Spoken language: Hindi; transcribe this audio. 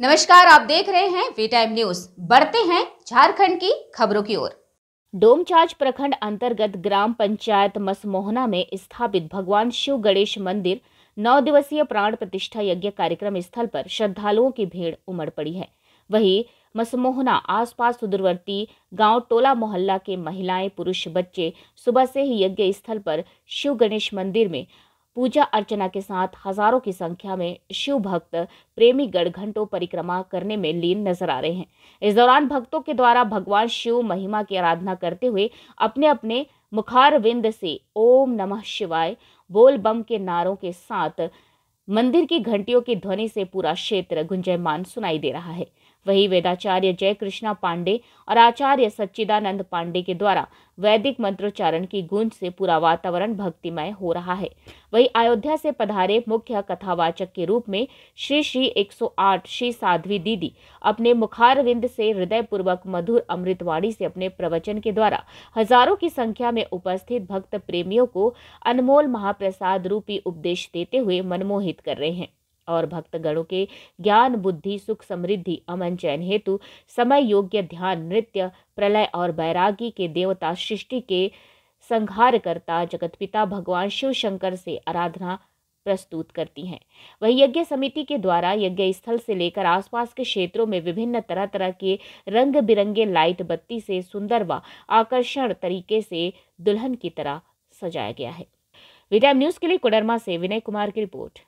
नमस्कार आप देख रहे हैं वी टाइम न्यूज बढ़ते हैं झारखंड की खबरों की ओर डोमचाच प्रखंड अंतर्गत ग्राम पंचायत मसमोहना में स्थापित भगवान शिव गणेश मंदिर नौ दिवसीय प्राण प्रतिष्ठा यज्ञ कार्यक्रम स्थल पर श्रद्धालुओं की भीड़ उमड़ पड़ी है वहीं मसमोहना आसपास सुदूरवर्ती गांव टोला मोहल्ला के महिलाएं पुरुष बच्चे सुबह से ही यज्ञ स्थल पर शिव गणेश मंदिर में पूजा अर्चना के साथ हजारों की संख्या में शिव भक्त प्रेमी गढ़ घंटों परिक्रमा करने में लीन नजर आ रहे हैं इस दौरान भक्तों के द्वारा भगवान शिव महिमा की आराधना करते हुए अपने अपने मुखार विंद से ओम नमः शिवाय बोल बम के नारों के साथ मंदिर की घंटियों की ध्वनि से पूरा क्षेत्र गुंजयमान सुनाई दे रहा है वही वेदाचार्य जय कृष्णा पांडे और आचार्य सच्चिदानंद पांडे के द्वारा वैदिक मंत्रोच्चारण की गूंज से पूरा वातावरण भक्तिमय हो रहा है वही अयोध्या से पधारे मुख्य कथावाचक के रूप में श्री श्री 108 श्री साध्वी दीदी अपने मुखारविंद से हृदय पूर्वक मधुर अमृतवाणी से अपने प्रवचन के द्वारा हजारों की संख्या में उपस्थित भक्त प्रेमियों को अनमोल महाप्रसाद रूपी उपदेश देते हुए मनमोहित कर रहे हैं और भक्तगणों के ज्ञान बुद्धि सुख समृद्धि अमन चयन हेतु समय योग्य ध्यान नृत्य प्रलय और बैरागी के देवता सृष्टि के संहारकर्ता पिता भगवान शिव शंकर से आराधना प्रस्तुत करती हैं वही यज्ञ समिति के द्वारा यज्ञ स्थल से लेकर आसपास के क्षेत्रों में विभिन्न तरह तरह के रंग बिरंगे लाइट बत्ती से सुंदर व आकर्षण तरीके से दुल्हन की तरह सजाया गया है विद्या न्यूज़ के लिए कोडरमा से विनय कुमार की रिपोर्ट